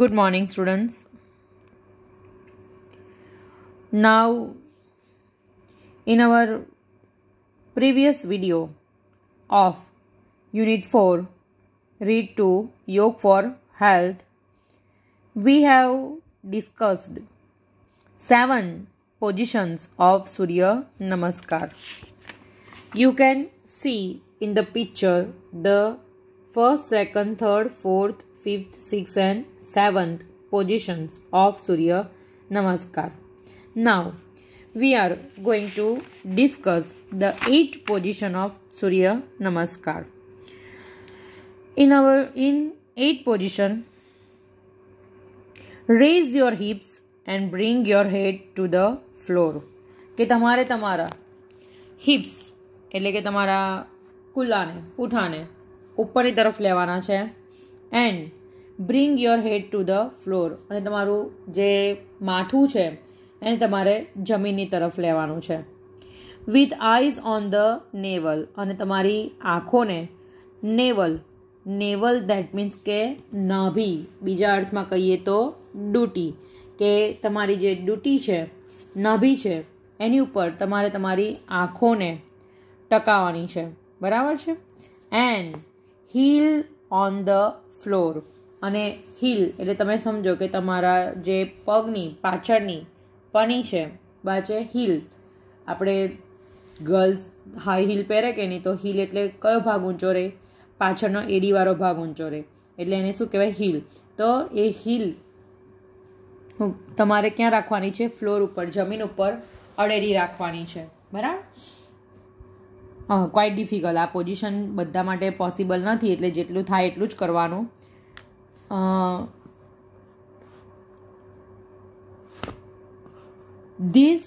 Good morning, students. Now, in our previous video of Unit 4, Read to Yoke for Health, we have discussed seven positions of Surya Namaskar. You can see in the picture the first, second, third, fourth, fifth six and seventh positions of Surya Namaskar now we are going to discuss the eight position of Surya Namaskar in our in eight position raise your hips and bring your head to the floor કે તમારે તમારા hips એટલે કે તમારા કુલ્લાને પૂઠાને ઉપરની તરફ લેવાના છે and bring your head to the floor અને તમારું જે માથું છે એને તમારે જમીનની તરફ લેવાનું છે with eyes on the navel અને તમારી આંખોને નેવલ નેવલ દેટ મીન્સ કે નાભી બીજા અર્થમાં કહીએ તો ડ્યુટી કે તમારી જે ડ્યુટી છે નાભી છે એની ઉપર તમારે તમારી આંખોને ટકાવવાની છે બરાબર છે and heel on the floor અને હીલ એટલે તમે સમજો કે તમારા જે પગની પાછળની પની છે બાજે હીલ આપણે ગર્લ્સ હાઈ હીલ પહેરે કે નહીં તો હીલ એટલે કયો ભાગ ઊંચો રહે પાછળનો એડીવાળો ભાગ ઊંચો રહે એટલે એને શું કહેવાય હીલ તો એ હીલ તમારે ક્યાં રાખવાની છે ફ્લોર ઉપર જમીન ઉપર અડેડી રાખવાની છે બરાબર ક્વાઇટ ડિફિકલ્ટ આ પોઝિશન બધા માટે પોસિબલ નથી એટલે જેટલું થાય એટલું જ કરવાનું this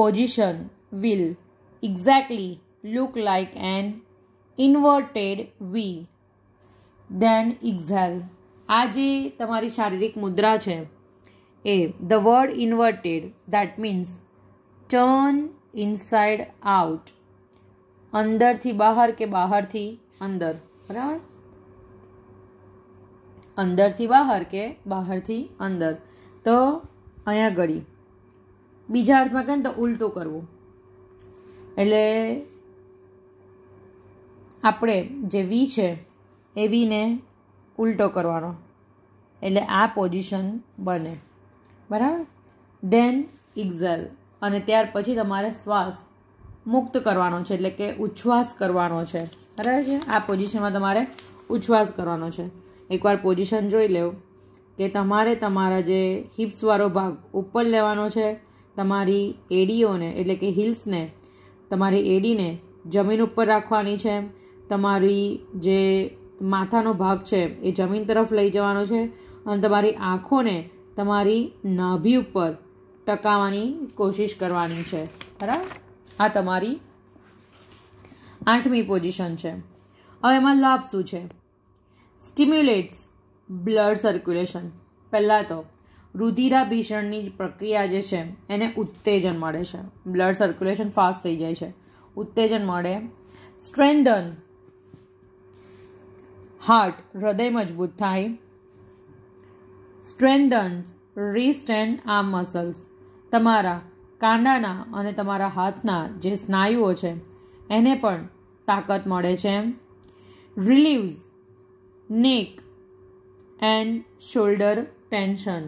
position will exactly look like an inverted V then exhale આ જે તમારી શારીરિક મુદ્રા છે એ the word inverted that means turn inside out અંદરથી બહાર કે બહારથી અંદર બરાબર અંદરથી બહાર કે બહારથી અંદર તો અહીંયા ગળી બીજા અર્થમાં કહે ને તો ઉલટું કરવું એટલે આપણે જે વી છે એ વીને ઉલટો કરવાનો એટલે આ પોઝિશન બને બરાબર દેન ઇક્ઝલ અને ત્યાર પછી તમારે શ્વાસ મુક્ત કરવાનો છે એટલે કે ઉચ્છ્વાસ કરવાનો છે બરાબર છે આ પોઝિશનમાં તમારે ઉચ્છ્વાસ કરવાનો છે એકવાર પોઝિશન જોઈ લેવું કે તમારે તમારા જે હિપ્સવાળો ભાગ ઉપર લેવાનો છે તમારી એડીઓને એટલે કે હિલ્સને તમારી એડીને જમીન ઉપર રાખવાની છે તમારી જે માથાનો ભાગ છે એ જમીન તરફ લઈ જવાનો છે અને તમારી આંખોને તમારી નાભી ઉપર ટકાવવાની કોશિશ કરવાની છે બરાબર આ તમારી આઠમી પોઝિશન છે હવે એમાં લાભ શું છે સ્ટિમ્યુલેટ્સ બ્લડ સર્ક્યુલેશન પહેલાં તો રુધિરાભીષણની પ્રક્રિયા જે છે એને ઉત્તેજન મળે છે બ્લડ સર્ક્યુલેશન ફાસ્ટ થઈ જાય છે ઉત્તેજન મળે સ્ટ્રેન્ધન હાર્ટ હૃદય મજબૂત થાય strengthens wrist and arm muscles તમારા કાંડાના અને તમારા હાથના જે સ્નાયુઓ છે એને પણ તાકાત મળે છે રિલીવ્સ નેક એન્ડ શોલ્ડર ટેન્શન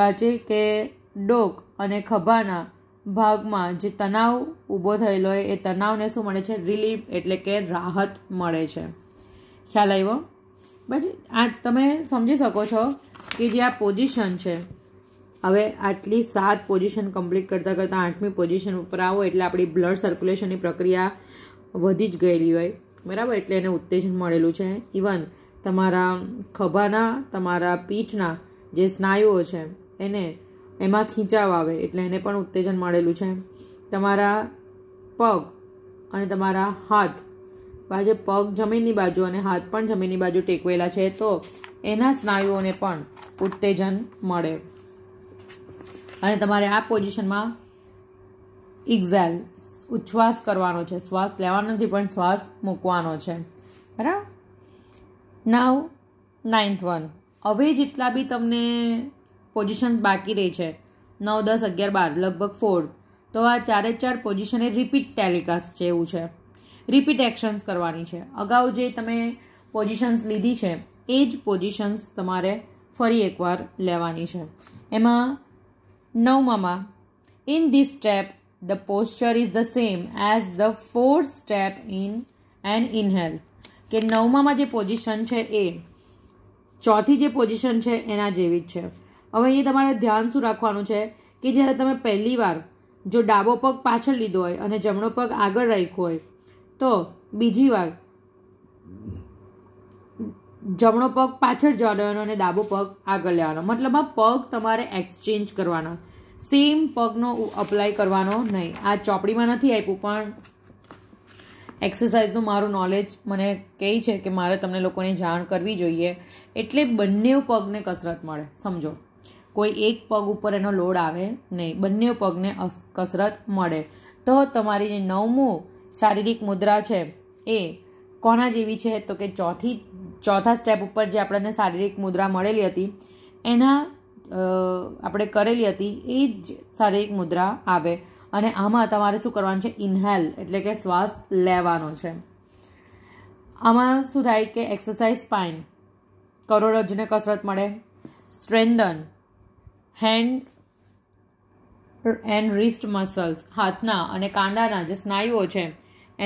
બાજે કે ડોક અને ખભાના ભાગમાં જે તણાવ ઊભો થયેલો હોય એ તણાવને શું મળે છે રિલીફ એટલે કે રાહત મળે છે ખ્યાલ આવ્યો બાજુ આ તમે સમજી શકો છો કે જે આ પોઝિશન છે હવે આટલી સાત પોઝિશન કમ્પ્લીટ કરતાં કરતાં આઠમી પોઝિશન ઉપર આવો એટલે આપણી બ્લડ સર્ક્યુલેશનની પ્રક્રિયા વધી જ ગયેલી હોય બરાબર એટલે એને ઉત્તેજન મળેલું છે ઇવન તમારા ખભાના તમારા પીઠના જે સ્નાયુઓ છે એને એમાં ખીંચાવ આવે એટલે એને પણ ઉત્તેજન મળેલું છે તમારા પગ અને તમારા હાથ બાજુ પગ જમીનની બાજુ અને હાથ પણ જમીનની બાજુ ટેકવેલા છે તો એના સ્નાયુઓને પણ ઉત્તેજન મળે અને તમારે આ પોઝિશનમાં ઇક્ઝેલ ઉચ્છ્વાસ કરવાનો છે શ્વાસ લેવાનો નથી પણ શ્વાસ મૂકવાનો છે બરાબર નાવ નાઇન્થ વન હવે જેટલા બી તમને પોઝિશન્સ બાકી રહી છે નવ દસ અગિયાર બાર લગભગ ફોર તો આ ચારે ચાર પોઝિશને રિપીટ ટેલિકાસ્ટ છે એવું છે રિપીટ એક્શન્સ કરવાની છે અગાઉ જે તમે પોઝિશન્સ લીધી છે એ જ પોઝિશન્સ તમારે ફરી એકવાર લેવાની છે એમાં નવમામાં in this step the posture is the same as the fourth step in and inhale કે નવમામાં જે પોઝિશન છે એ ચોથી જે પોઝિશન છે એના જેવી જ છે હવે અહીં તમારે ધ્યાન શું રાખવાનું છે કે જ્યારે તમે પહેલી વાર જો ડાબો પગ પાછળ લીધો હોય અને જમણો પગ આગળ રાખ્યો હોય તો બીજી વાર જમણો પગ પાછળ જવાનો અને ડાબો પગ આગળ લેવાનો મતલબ આ પગ તમારે એક્સચેન્જ કરવાનો સેમ પગનો અપ્લાય કરવાનો નહીં આ ચોપડીમાં નથી આપ્યું પણ એક્સરસાઇઝનું મારું નોલેજ મને કહે છે કે મારે તમને લોકોને જાણ કરવી જોઈએ એટલે બંને પગને કસરત મળે સમજો કોઈ એક પગ ઉપર એનો લોડ આવે નહીં બંને પગને કસરત મળે તો તમારી જે નવમું શારીરિક મુદ્રા છે એ કોના જેવી છે તો કે ચોથી ચોથા સ્ટેપ ઉપર જે આપણને શારીરિક મુદ્રા મળેલી હતી એના આપણે કરેલી હતી એ જ શારીરિક મુદ્રા આવે અને આમાં તમારે શું કરવાનું છે ઇન્હેલ એટલે કે શ્વાસ લેવાનો છે આમાં શું થાય કે એક્સરસાઇઝ સ્પાઇન કરોડરજ્જુને કસરત મળે strengthen hand and wrist muscles હાથના અને કાંડાના જે સ્નાયુઓ છે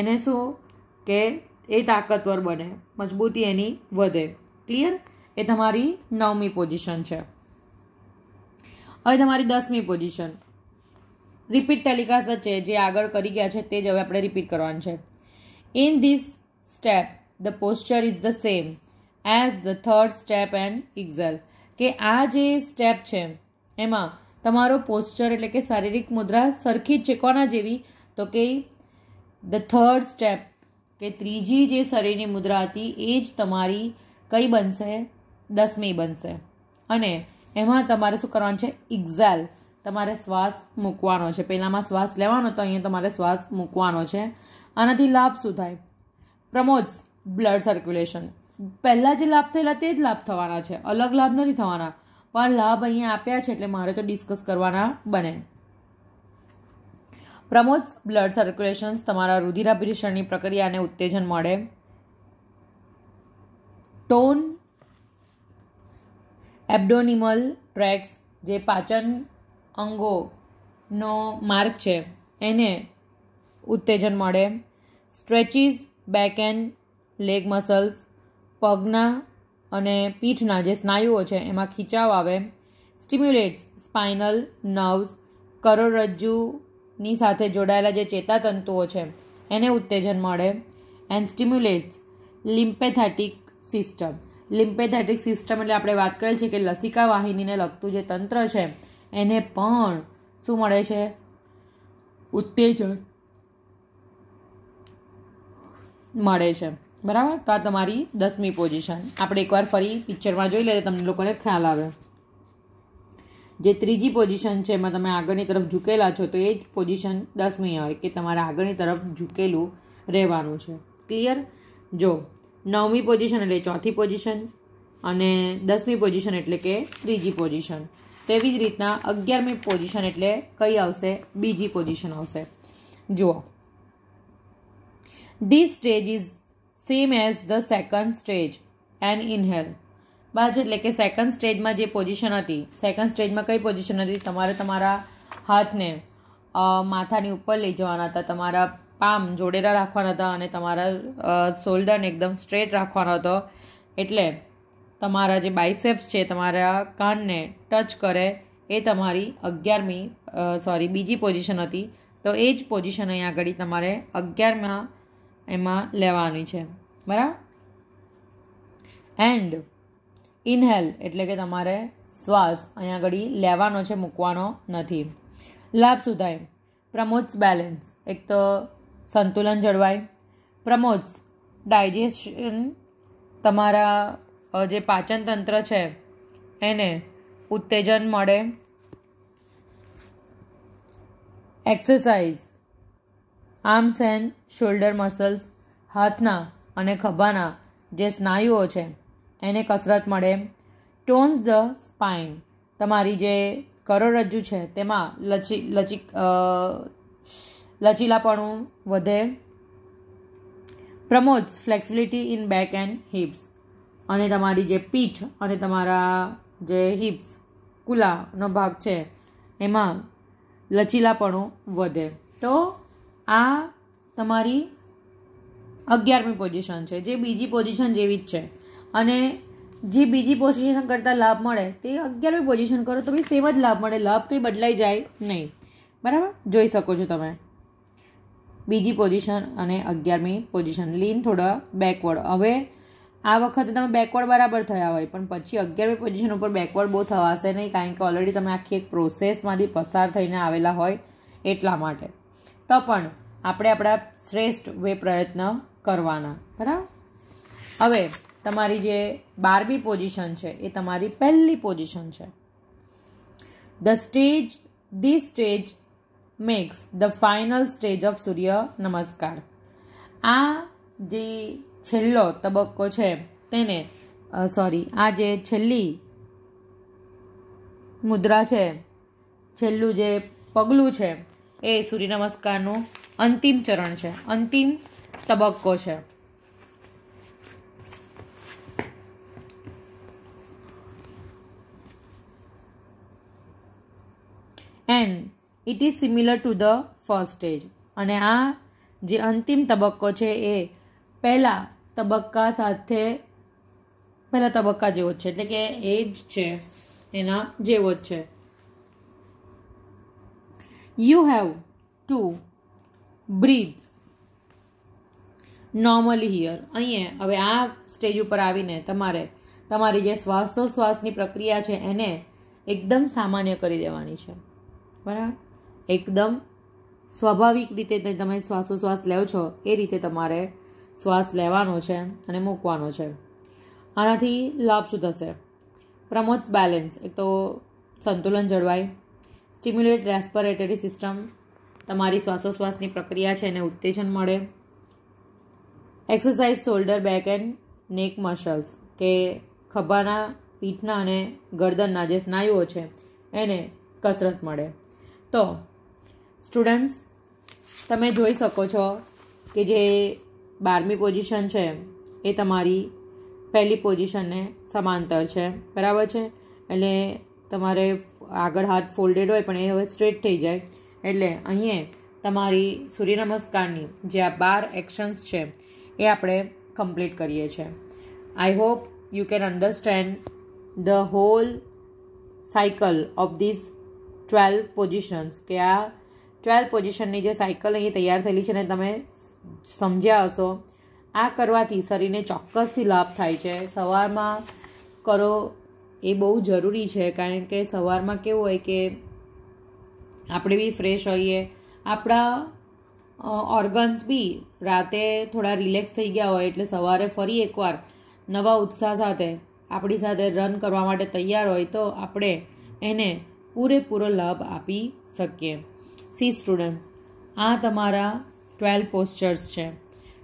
એને શું કે એ તાકતવર બને મજબૂતી એની વધે ક્લિયર એ તમારી નવમી પોઝિશન છે હવે તમારી દસમી પોઝિશન રિપીટ ટેલિકાસ્ટ છે જે આગળ કરી ગયા છે તે જ હવે આપણે રિપીટ કરવાનું છે in this step the posture is the same as the third step and exhale કે આ જે સ્ટેપ છે એમાં તમારો પોસ્ચર એટલે કે શારીરિક મુદ્રા સરખી જ છે કોના જેવી તો કે ધ થર્ડ સ્ટેપ કે ત્રીજી જે શરીરની મુદ્રા હતી એ જ તમારી કઈ બનશે દસમી બનશે અને એમાં તમારે શું કરવાનું છે ઇક્ઝાલ તમારે શ્વાસ મૂકવાનો છે પહેલાંમાં શ્વાસ લેવાનો તો અહીંયા તમારે શ્વાસ મૂકવાનો છે આનાથી લાભ શું થાય પ્રમોટ્સ બ્લડ સર્ક્યુલેશન પહેલાં જે લાભ થયેલા તે જ લાભ થવાના છે અલગ લાભ નથી થવાના પણ લાભ અહીંયા આપ્યા છે એટલે મારે તો ડિસ્કસ કરવાના બને પ્રમોટ્સ બ્લડ સર્ક્યુલેશન્સ તમારા રુધિરાભિષણની પ્રક્રિયાને ઉત્તેજન મળે ટોન એબડોનિમલ ટ્રેક્સ જે પાચન અંગોનો માર્ગ છે એને ઉત્તેજન મળે stretches back and leg muscles પગના અને પીઠના જે સ્નાયુઓ છે એમાં ખીચાવ આવે સ્ટિમ્યુલેટ્સ સ્પાઇનલ નર્વ્સ કરોડરજ્જુ ની સાથે જોડાયેલા જે ચેતાતંતુઓ છે એને ઉત્તેજન મળે and stimulates lymphatic system lymphatic system એટલે આપણે વાત કરેલ છે કે લસિકા વાહિનીને લગતું જે તંત્ર છે એને પણ શું મળે છે ઉત્તેજન મળે છે બરાબર તો આ તમારી દસમી પોઝિશન આપણે એકવાર ફરી પિક્ચરમાં જોઈ લઈએ તમને લોકોને ખ્યાલ આવે જે ત્રીજી પોઝિશન છે એમાં તમે આગળની તરફ ઝૂકેલા છો તો એ જ પોઝિશન દસમી હોય કે તમારે આગળની તરફ ઝૂકેલું રહેવાનું છે ક્લિયર જો નવમી પોઝિશન એટલે ચોથી પોઝિશન અને દસમી પોઝિશન એટલે કે ત્રીજી પોઝિશન તેવી જ રીતના અગિયારમી પોઝિશન એટલે કઈ આવશે બીજી પોઝિશન આવશે જુઓ this stage is same as the second stage and inhale બાજ એટલે કે સેકન્ડ સ્ટેજમાં જે પોઝિશન હતી સેકન્ડ સ્ટેજમાં કઈ પોઝિશન હતી તમારે તમારા હાથને માથાની ઉપર લઈ જવાના હતા તમારા પામ જોડેલા રાખવાના હતા અને તમારા શોલ્ડરને એકદમ સ્ટ્રેટ રાખવાનો હતો એટલે તમારા જે બાઇસેપ્સ છે તમારા કાનને ટચ કરે એ તમારી અગિયારમી સોરી બીજી પોઝિશન હતી તો એ જ પોઝિશન અહીંયા આગળ તમારે અગિયારમાં એમાં લેવાની છે બરાબર એન્ડ ઇનહેલ એટલે કે તમારે શ્વાસ અહીંયા આગળ લેવાનો છે મૂકવાનો નથી લાભ સુધાય પ્રમોટ્સ બેલેન્સ એક તો સંતુલન જળવાય પ્રમોટ્સ ડાયજેશન તમારા જે પાચન તંત્ર છે એને ઉત્તેજન મળે exercise arms and shoulder muscles હાથના અને ખભાના જે સ્નાયુઓ છે એને કસરત મળે ટોન્સ ધ સ્પાઇન તમારી જે કરોડરજ્જુ છે તેમાં લચી લચી લચીલાપણું વધે promotes flexibility in back and hips અને તમારી જે પીઠ અને તમારા જે હિપ્સ કુલાનો ભાગ છે એમાં લચીલાપણું વધે તો આ તમારી અગિયારમી પોઝિશન છે જે બીજી પોઝિશન જેવી જ છે અને જે બીજી પોઝિશન કરતાં લાભ મળે તે અગિયારમી પોઝિશન કરો તો બી સેમ જ લાભ મળે લાભ કંઈ બદલાઈ જાય નહીં બરાબર જોઈ શકો છો તમે બીજી પોઝિશન અને અગિયારમી પોઝિશન લીન થોડા બેકવર્ડ હવે આ વખતે તમે બેકવર્ડ બરાબર થયા હોય પણ પછી અગિયારમી પોઝિશન ઉપર બેકવર્ડ બહુ થવાશે નહીં કારણ કે ઓલરેડી તમે આખી એક પ્રોસેસમાંથી પસાર થઈને આવેલા હોય એટલા માટે તો પણ આપણે આપણા શ્રેષ્ઠ વે પ્રયત્ન કરવાના બરાબર હવે તમારી જે બારમી પોઝિશન છે એ તમારી પહેલી પોઝિશન છે the stage the stage makes the final stage of Surya Namaskar આ જે છેલ્લો તબક્કો છે તેને સોરી આ જે છેલ્લી મુદ્રા છે છેલ્લું જે પગલું છે એ સૂર્ય નમસ્કારનું અંતિમ ચરણ છે અંતિમ તબક્કો છે and it is similar to the first stage અને આ જે અંતિમ તબક્કો છે એ પહેલા તબક્કા સાથે પહેલા તબક્કા જેવો જ છે એટલે કે એ જ છે એના જેવો જ છે you have to breathe normally here અહીંયા હવે આ સ્ટેજ ઉપર આવીને તમારે તમારી જે શ્વાસોશ્વાસની પ્રક્રિયા છે એને એકદમ સામાન્ય કરી દેવાની છે બરાબર એકદમ સ્વાભાવિક રીતે તમે શ્વાસોશ્વાસ લો છો એ રીતે તમારે શ્વાસ લેવાનો છે અને મૂકવાનો છે આનાથી લાભ શું થશે પ્રમોટ્સ બેલેન્સ એક તો સંતુલન જળવાય સ્ટિમ્યુલેટ રેસ્પિરેટરી સિસ્ટમ તમારી શ્વાસોશ્વાસની પ્રક્રિયા છે એને ઉત્તેજન મળે exercise shoulder back and neck muscles કે ખભાના પીઠના અને ગરદનના જે સ્નાયુઓ છે એને કસરત મળે તો સ્ટુડન્ટ્સ તમે જોઈ શકો છો કે જે બારમી પોઝિશન છે એ તમારી પહેલી પોઝિશનને સમાંતર છે બરાબર છે એટલે તમારે આગળ હાથ ફોલ્ડેડ હોય પણ એ હવે સ્ટ્રેટ થઈ જાય એટલે અહીંયા તમારી સૂર્ય નમસ્કારની જે આ બાર એક્શન્સ છે એ આપણે કમ્પ્લીટ કરીએ છીએ I hope you can understand the whole cycle of this twelve positions કે આ ટ્વેલ્વ પોઝિશનની જે સાયકલ અહીં તૈયાર થયેલી છે ને તમે સમજ્યા હશો આ કરવાથી શરીરને ચોક્કસથી લાભ થાય છે સવારમાં કરો એ બહુ જરૂરી છે કારણ કે સવારમાં કેવું હોય કે આપણે બી ફ્રેશ હોઈએ આપણા ઓર્ગન્સ બી રાતે થોડા રિલેક્સ થઈ ગયા હોય એટલે સવારે ફરી એકવાર નવા ઉત્સાહ સાથે આપણી સાથે રન કરવા માટે તૈયાર હોય તો આપણે એને પૂરેપૂરો લાભ આપી શકીએ સી સ્ટુડન્ટ્સ આ તમારા ટ્વેલ્વ પોસ્ચર્સ છે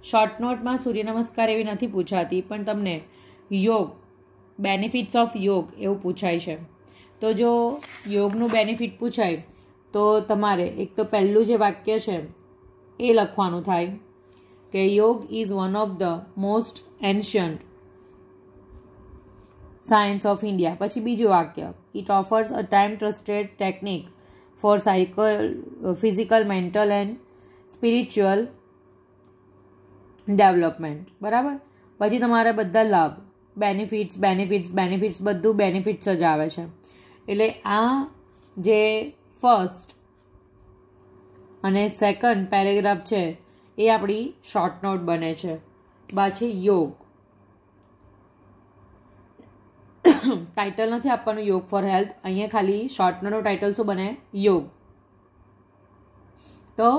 શોર્ટ નોટમાં સૂર્ય નમસ્કાર એવી નથી પૂછાતી પણ તમને યોગ બેનિફિટ્સ ઓફ યોગ એવું પૂછાય છે તો જો યોગનું બેનિફિટ પૂછાય તો તમારે એક તો પહેલું જે વાક્ય છે એ લખવાનું થાય કે yoga is one of the most ancient science of India પછી બીજું વાક્ય it offers a time trusted technique for cycle physical mental and spiritual development બરાબર પછી તમારા બધા લાભ બેનિફિટ્સ બેનિફિટ્સ બેનિફિટ્સ બધું બેનિફિટ્સ જ આવે છે એટલે આ જે ફર્સ્ટ અને સેકન્ડ પેરેગ્રાફ છે એ આપણી શોર્ટ નોટ બને છે પાછી યોગ ટાઇટલ નથી આપવાનું યોગ ફોર હેલ્થ અહીંયા ખાલી શોર્ટનરનો ટાઇટલ શું બને યોગ તો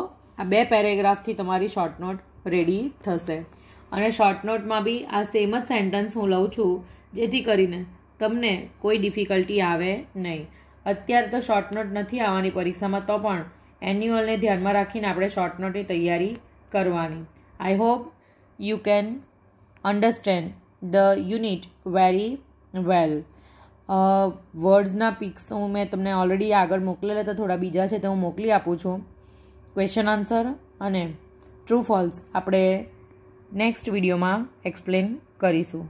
આ બે પેરેગ્રાફથી તમારી શોર્ટ નોટ રેડી થશે અને શોર્ટ નોટમાં બી આ સેમ જ સેન્ટન્સ હું લઉં છું જેથી કરીને તમને કોઈ ડિફિકલ્ટી આવે નહીં અત્યારે તો શોર્ટ નોટ નથી આવવાની પરીક્ષામાં તો પણ એન્યુઅલને ધ્યાનમાં રાખીને આપણે શોર્ટ નોટની તૈયારી કરવાની I hope you can understand the unit very well વર્ડ્સના પિક્સ હું મેં તમને ઓલરેડી આગળ મોકલેલા તો થોડા બીજા છે તો હું મોકલી આપું છું ક્વેશ્ચન આન્સર અને ટ્રુ ફોલ્સ આપણે નેક્સ્ટ વિડીયોમાં એક્સપ્લેન કરીશું